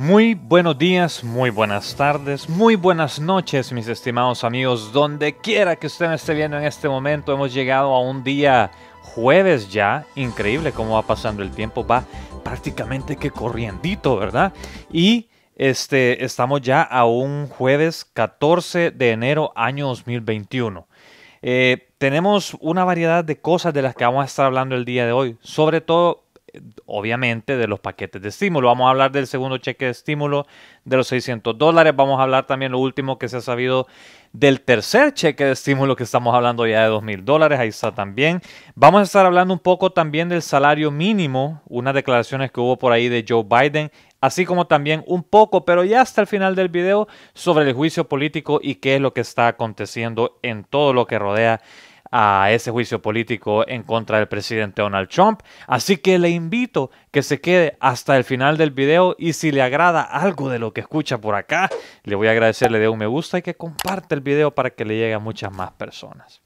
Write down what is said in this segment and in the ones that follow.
Muy buenos días, muy buenas tardes, muy buenas noches, mis estimados amigos. Donde quiera que usted me esté viendo en este momento, hemos llegado a un día jueves ya. Increíble cómo va pasando el tiempo, va prácticamente que corriendito, ¿verdad? Y este, estamos ya a un jueves 14 de enero año 2021. Eh, tenemos una variedad de cosas de las que vamos a estar hablando el día de hoy, sobre todo obviamente, de los paquetes de estímulo. Vamos a hablar del segundo cheque de estímulo de los 600 dólares. Vamos a hablar también lo último que se ha sabido del tercer cheque de estímulo que estamos hablando ya de 2000 dólares. Ahí está también. Vamos a estar hablando un poco también del salario mínimo, unas declaraciones que hubo por ahí de Joe Biden. Así como también un poco, pero ya hasta el final del video, sobre el juicio político y qué es lo que está aconteciendo en todo lo que rodea a ese juicio político en contra del presidente Donald Trump. Así que le invito que se quede hasta el final del video y si le agrada algo de lo que escucha por acá, le voy a agradecer, le dé un me gusta y que comparte el video para que le llegue a muchas más personas.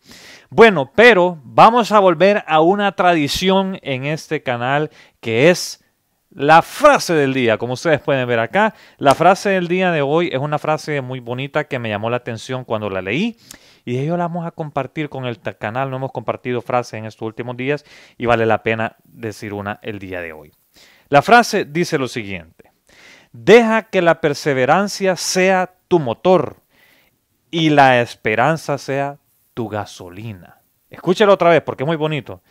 Bueno, pero vamos a volver a una tradición en este canal que es la frase del día, como ustedes pueden ver acá, la frase del día de hoy es una frase muy bonita que me llamó la atención cuando la leí y ellos ello la vamos a compartir con el canal. No hemos compartido frases en estos últimos días y vale la pena decir una el día de hoy. La frase dice lo siguiente. Deja que la perseverancia sea tu motor y la esperanza sea tu gasolina. Escúchelo otra vez porque es muy bonito.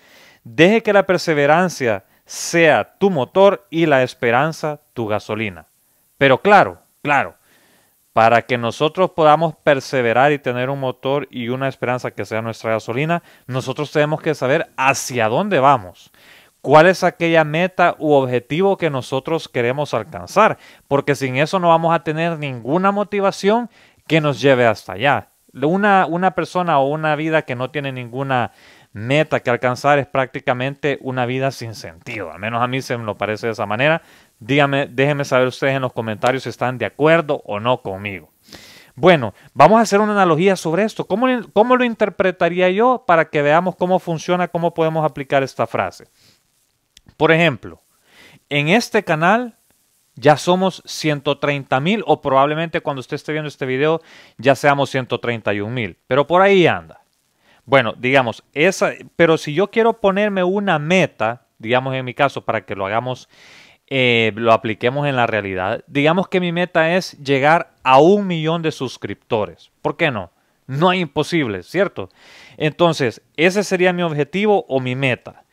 Deje que la perseverancia sea tu motor y la esperanza tu gasolina. Pero claro, claro, para que nosotros podamos perseverar y tener un motor y una esperanza que sea nuestra gasolina, nosotros tenemos que saber hacia dónde vamos. ¿Cuál es aquella meta u objetivo que nosotros queremos alcanzar? Porque sin eso no vamos a tener ninguna motivación que nos lleve hasta allá. Una, una persona o una vida que no tiene ninguna meta que alcanzar es prácticamente una vida sin sentido. Al menos a mí se me lo parece de esa manera déjenme saber ustedes en los comentarios si están de acuerdo o no conmigo. Bueno, vamos a hacer una analogía sobre esto. ¿Cómo, lo interpretaría yo para que veamos cómo funciona, cómo podemos aplicar esta frase? Por ejemplo, en este canal ya somos 130 mil o probablemente cuando usted esté viendo este video ya seamos 131 mil, pero por ahí anda. Bueno, digamos, esa, pero si yo quiero ponerme una meta, digamos en mi caso, para que lo hagamos eh, lo apliquemos en la realidad. Digamos que mi meta es llegar a un millón de suscriptores. ¿Por qué no? No hay imposible, ¿cierto? Entonces, ese sería mi objetivo o mi meta.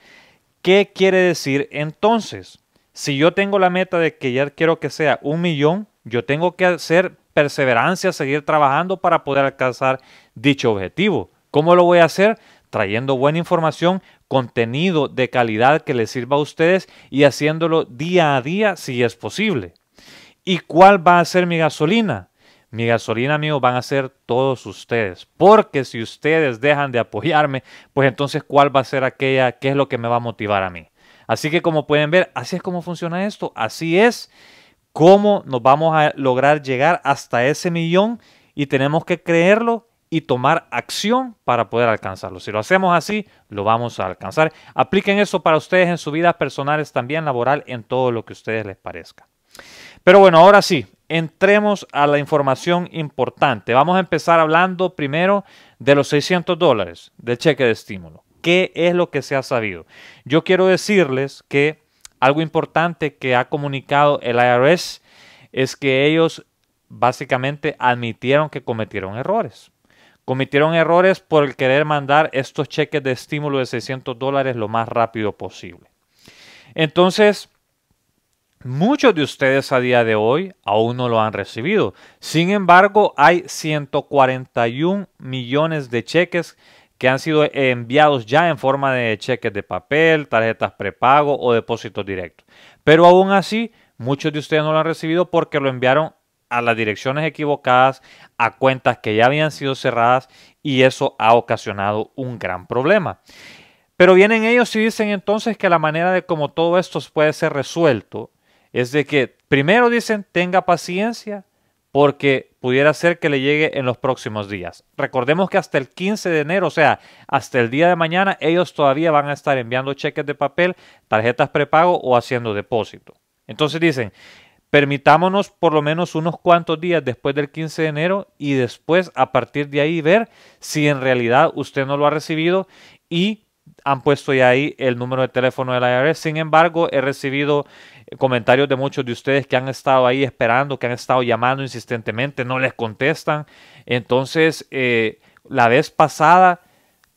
¿Qué quiere decir entonces? Si yo tengo la meta de que ya quiero que sea un millón, yo tengo que hacer perseverancia, seguir trabajando para poder alcanzar dicho objetivo. ¿Cómo lo voy a hacer? trayendo buena información, contenido de calidad que les sirva a ustedes y haciéndolo día a día si es posible. ¿Y cuál va a ser mi gasolina? Mi gasolina, amigos, van a ser todos ustedes. Porque si ustedes dejan de apoyarme, pues entonces cuál va a ser aquella, qué es lo que me va a motivar a mí. Así que como pueden ver, así es como funciona esto. Así es cómo nos vamos a lograr llegar hasta ese millón y tenemos que creerlo y tomar acción para poder alcanzarlo. Si lo hacemos así, lo vamos a alcanzar. Apliquen eso para ustedes en sus vidas personales, también laboral, en todo lo que a ustedes les parezca. Pero bueno, ahora sí, entremos a la información importante. Vamos a empezar hablando primero de los 600 dólares de cheque de estímulo. ¿Qué es lo que se ha sabido? Yo quiero decirles que algo importante que ha comunicado el IRS es que ellos básicamente admitieron que cometieron errores. Cometieron errores por el querer mandar estos cheques de estímulo de 600 dólares lo más rápido posible. Entonces, muchos de ustedes a día de hoy aún no lo han recibido. Sin embargo, hay 141 millones de cheques que han sido enviados ya en forma de cheques de papel, tarjetas prepago o depósitos directos. Pero aún así, muchos de ustedes no lo han recibido porque lo enviaron a las direcciones equivocadas, a cuentas que ya habían sido cerradas y eso ha ocasionado un gran problema. Pero vienen ellos y dicen entonces que la manera de cómo todo esto puede ser resuelto es de que primero dicen tenga paciencia porque pudiera ser que le llegue en los próximos días. Recordemos que hasta el 15 de enero, o sea, hasta el día de mañana, ellos todavía van a estar enviando cheques de papel, tarjetas prepago o haciendo depósito. Entonces dicen, Permitámonos por lo menos unos cuantos días después del 15 de enero y después a partir de ahí ver si en realidad usted no lo ha recibido y han puesto ya ahí el número de teléfono del IRS. Sin embargo, he recibido eh, comentarios de muchos de ustedes que han estado ahí esperando, que han estado llamando insistentemente, no les contestan. Entonces, eh, la vez pasada,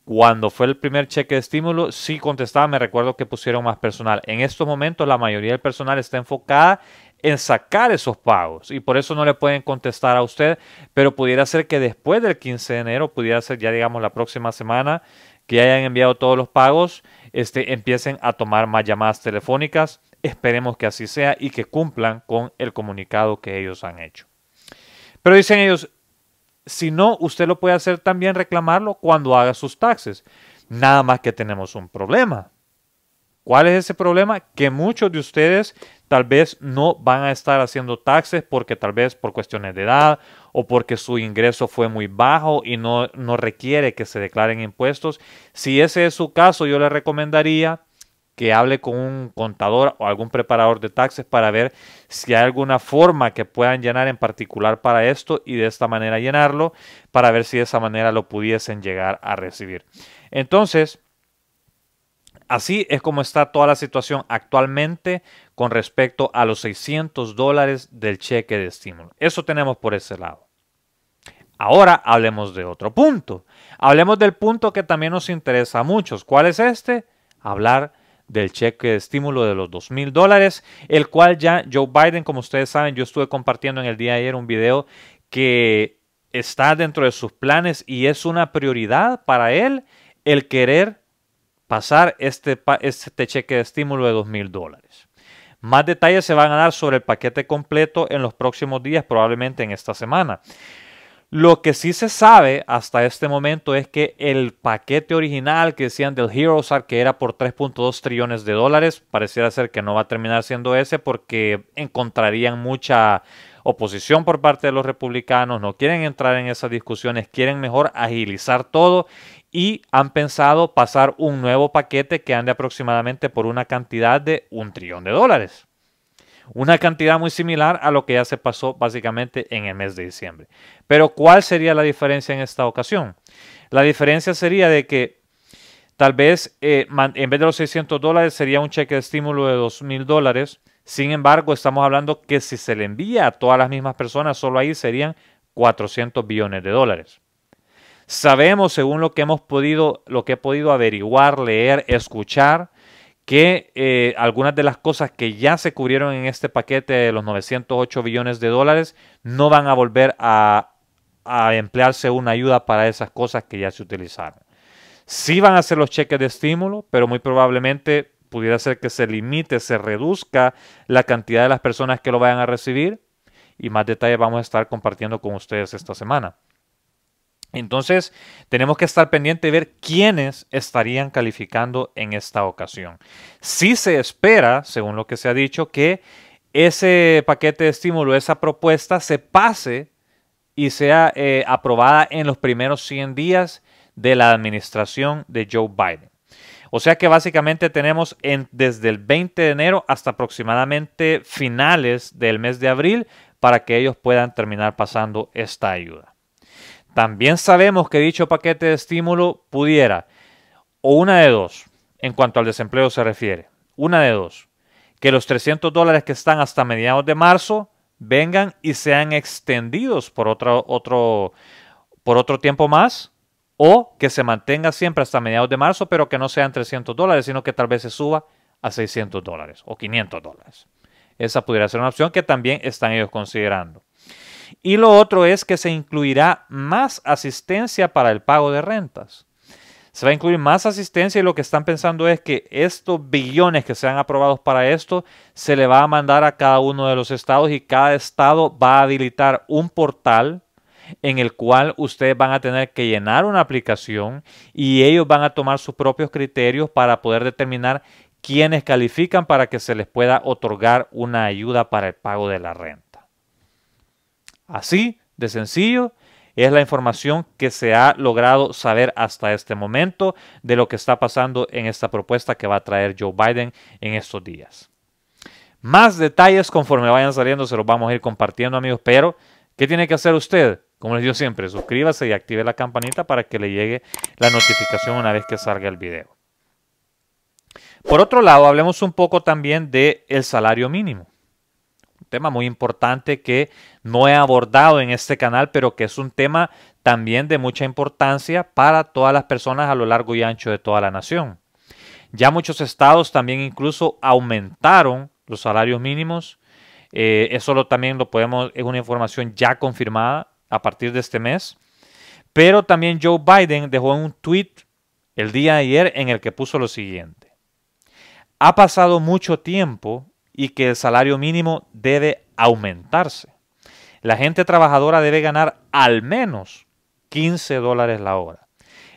cuando fue el primer cheque de estímulo, sí contestaba, me recuerdo que pusieron más personal. En estos momentos, la mayoría del personal está enfocada en sacar esos pagos y por eso no le pueden contestar a usted, pero pudiera ser que después del 15 de enero, pudiera ser ya digamos la próxima semana, que hayan enviado todos los pagos, este, empiecen a tomar más llamadas telefónicas. Esperemos que así sea y que cumplan con el comunicado que ellos han hecho. Pero dicen ellos, si no, usted lo puede hacer también reclamarlo cuando haga sus taxes. Nada más que tenemos un problema. ¿Cuál es ese problema? Que muchos de ustedes tal vez no van a estar haciendo taxes porque tal vez por cuestiones de edad o porque su ingreso fue muy bajo y no, no requiere que se declaren impuestos. Si ese es su caso, yo le recomendaría que hable con un contador o algún preparador de taxes para ver si hay alguna forma que puedan llenar en particular para esto y de esta manera llenarlo para ver si de esa manera lo pudiesen llegar a recibir. Entonces, Así es como está toda la situación actualmente con respecto a los 600 dólares del cheque de estímulo. Eso tenemos por ese lado. Ahora hablemos de otro punto. Hablemos del punto que también nos interesa a muchos. ¿Cuál es este? Hablar del cheque de estímulo de los 2 mil dólares, el cual ya Joe Biden, como ustedes saben, yo estuve compartiendo en el día de ayer un video que está dentro de sus planes y es una prioridad para él el querer pasar este, este cheque de estímulo de $2,000 mil dólares. Más detalles se van a dar sobre el paquete completo en los próximos días, probablemente en esta semana. Lo que sí se sabe hasta este momento es que el paquete original que decían del Heroes que era por 3.2 trillones de dólares, pareciera ser que no va a terminar siendo ese porque encontrarían mucha oposición por parte de los republicanos, no quieren entrar en esas discusiones, quieren mejor agilizar todo y han pensado pasar un nuevo paquete que ande aproximadamente por una cantidad de un trillón de dólares. Una cantidad muy similar a lo que ya se pasó básicamente en el mes de diciembre. Pero ¿cuál sería la diferencia en esta ocasión? La diferencia sería de que tal vez eh, en vez de los 600 dólares sería un cheque de estímulo de mil dólares. Sin embargo, estamos hablando que si se le envía a todas las mismas personas, solo ahí serían 400 billones de dólares. Sabemos, según lo que hemos podido, lo que he podido averiguar, leer, escuchar, que eh, algunas de las cosas que ya se cubrieron en este paquete de los 908 billones de dólares no van a volver a, a emplearse una ayuda para esas cosas que ya se utilizaron. Sí van a ser los cheques de estímulo, pero muy probablemente pudiera ser que se limite, se reduzca la cantidad de las personas que lo vayan a recibir. Y más detalles vamos a estar compartiendo con ustedes esta semana. Entonces, tenemos que estar pendiente de ver quiénes estarían calificando en esta ocasión. Si se espera, según lo que se ha dicho, que ese paquete de estímulo, esa propuesta, se pase y sea eh, aprobada en los primeros 100 días de la administración de Joe Biden. O sea que básicamente tenemos desde el 20 de enero hasta aproximadamente finales del mes de abril para que ellos puedan terminar pasando esta ayuda. También sabemos que dicho paquete de estímulo pudiera, o una de dos, en cuanto al desempleo se refiere, una de dos, que los 300 dólares que están hasta mediados de marzo vengan y sean extendidos por otro, otro, por otro tiempo más, o que se mantenga siempre hasta mediados de marzo, pero que no sean 300 dólares, sino que tal vez se suba a 600 dólares o 500 dólares. Esa pudiera ser una opción que también están ellos considerando. Y lo otro es que se incluirá más asistencia para el pago de rentas. Se va a incluir más asistencia y lo que están pensando es que estos billones que sean aprobados para esto se le va a mandar a cada uno de los estados y cada estado va a habilitar un portal en el cual ustedes van a tener que llenar una aplicación y ellos van a tomar sus propios criterios para poder determinar quiénes califican para que se les pueda otorgar una ayuda para el pago de la renta. Así de sencillo es la información que se ha logrado saber hasta este momento de lo que está pasando en esta propuesta que va a traer Joe Biden en estos días. Más detalles conforme vayan saliendo se los vamos a ir compartiendo amigos, pero ¿qué tiene que hacer usted? Como les digo siempre, suscríbase y active la campanita para que le llegue la notificación una vez que salga el video. Por otro lado, hablemos un poco también del el salario mínimo tema muy importante que no he abordado en este canal, pero que es un tema también de mucha importancia para todas las personas a lo largo y ancho de toda la nación. Ya muchos estados también incluso aumentaron los salarios mínimos. Eh, eso también lo podemos, es una información ya confirmada a partir de este mes. Pero también Joe Biden dejó un tweet el día de ayer en el que puso lo siguiente. Ha pasado mucho tiempo y que el salario mínimo debe aumentarse. La gente trabajadora debe ganar al menos 15 dólares la hora.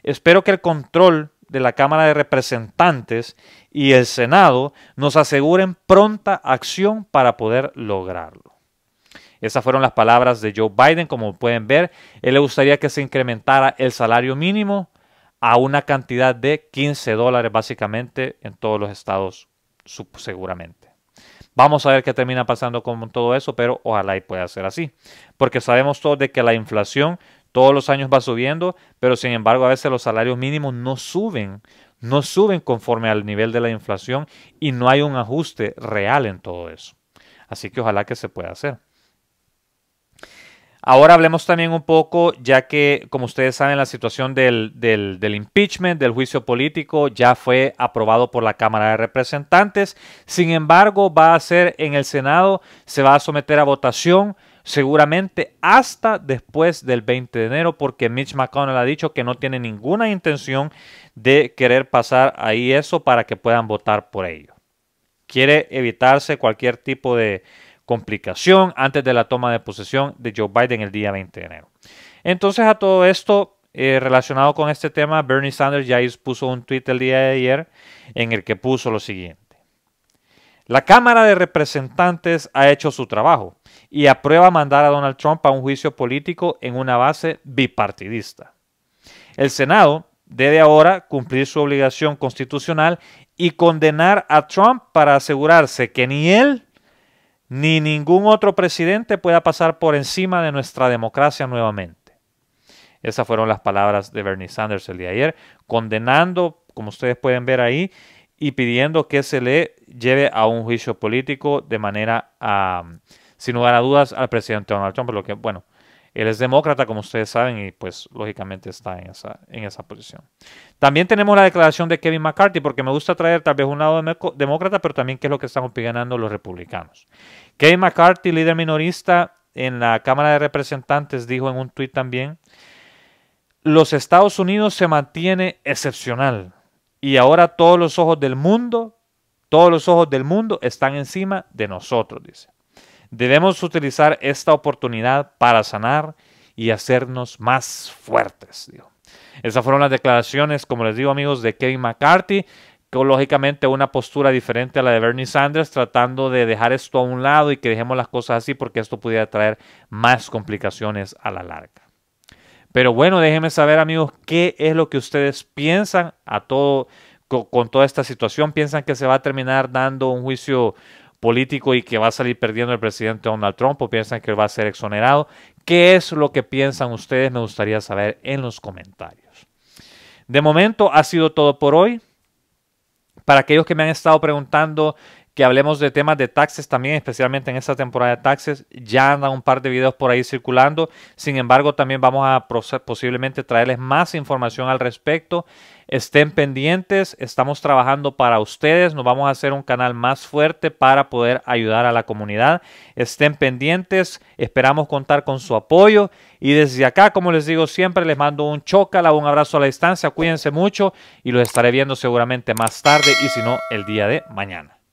Espero que el control de la Cámara de Representantes y el Senado nos aseguren pronta acción para poder lograrlo. Esas fueron las palabras de Joe Biden. Como pueden ver, él le gustaría que se incrementara el salario mínimo a una cantidad de 15 dólares básicamente en todos los estados, seguramente. Vamos a ver qué termina pasando con todo eso, pero ojalá y pueda ser así. Porque sabemos todos de que la inflación todos los años va subiendo, pero sin embargo a veces los salarios mínimos no suben, no suben conforme al nivel de la inflación y no hay un ajuste real en todo eso. Así que ojalá que se pueda hacer. Ahora hablemos también un poco, ya que como ustedes saben, la situación del, impeachment, del juicio político, ya fue aprobado por la Cámara de Representantes. Sin embargo, va a ser en el Senado, se va a someter a votación seguramente hasta después del 20 de enero, porque Mitch McConnell ha dicho que no tiene ninguna intención de querer pasar ahí eso para que puedan votar por ello. Quiere evitarse cualquier tipo de complicación antes de la toma de posesión de Joe Biden el día 20 de enero. Entonces a todo esto eh, relacionado con este tema, Bernie Sanders ya puso un tweet el día de ayer en el que puso lo siguiente. La Cámara de Representantes ha hecho su trabajo y aprueba mandar a Donald Trump a un juicio político en una base bipartidista. El Senado debe ahora cumplir su obligación constitucional y condenar a Trump para asegurarse que ni él ni ningún otro presidente pueda pasar por encima de nuestra democracia nuevamente. Esas fueron las palabras de Bernie Sanders el día de ayer, condenando, como ustedes pueden ver ahí, y pidiendo que se le lleve a un juicio político de manera, a, ah, sin lugar a dudas, al presidente Donald Trump, lo que, bueno, él es demócrata, como ustedes saben, y pues lógicamente está en esa, en esa posición. También tenemos la declaración de Kevin McCarthy, porque me gusta traer tal vez un lado demócrata, pero también qué es lo que están opinando los republicanos. Kevin McCarthy, líder minorista en la Cámara de Representantes, dijo en un tuit también, los Estados Unidos se mantiene excepcional y ahora todos los ojos del mundo, todos los ojos del mundo están encima de nosotros, dice. Debemos utilizar esta oportunidad para sanar y hacernos más fuertes. Esas fueron las declaraciones, como les digo amigos, de Kevin McCarthy, que lógicamente una postura diferente a la de Bernie Sanders, tratando de dejar esto a un lado y que dejemos las cosas así porque esto pudiera traer más complicaciones a la larga. Pero bueno, déjenme saber amigos qué es lo que ustedes piensan a todo, con toda esta situación. ¿Piensan que se va a terminar dando un juicio político y que va a salir perdiendo el presidente Donald Trump o piensan que va a ser exonerado. ¿Qué es lo que piensan ustedes? Me gustaría saber en los comentarios. De momento ha sido todo por hoy. Para aquellos que me han estado preguntando que hablemos de temas de taxes también, especialmente en esta temporada de taxes. Ya andan un par de videos por ahí circulando. Sin embargo, también vamos a posiblemente traerles más información al respecto. Estén pendientes, estamos trabajando para ustedes, nos vamos a hacer un canal más fuerte para poder ayudar a la comunidad. Estén pendientes, esperamos contar con su apoyo y desde acá, como les digo siempre, les mando un chocala, un abrazo a la distancia, cuídense mucho y los estaré viendo seguramente más tarde y si no, el día de mañana.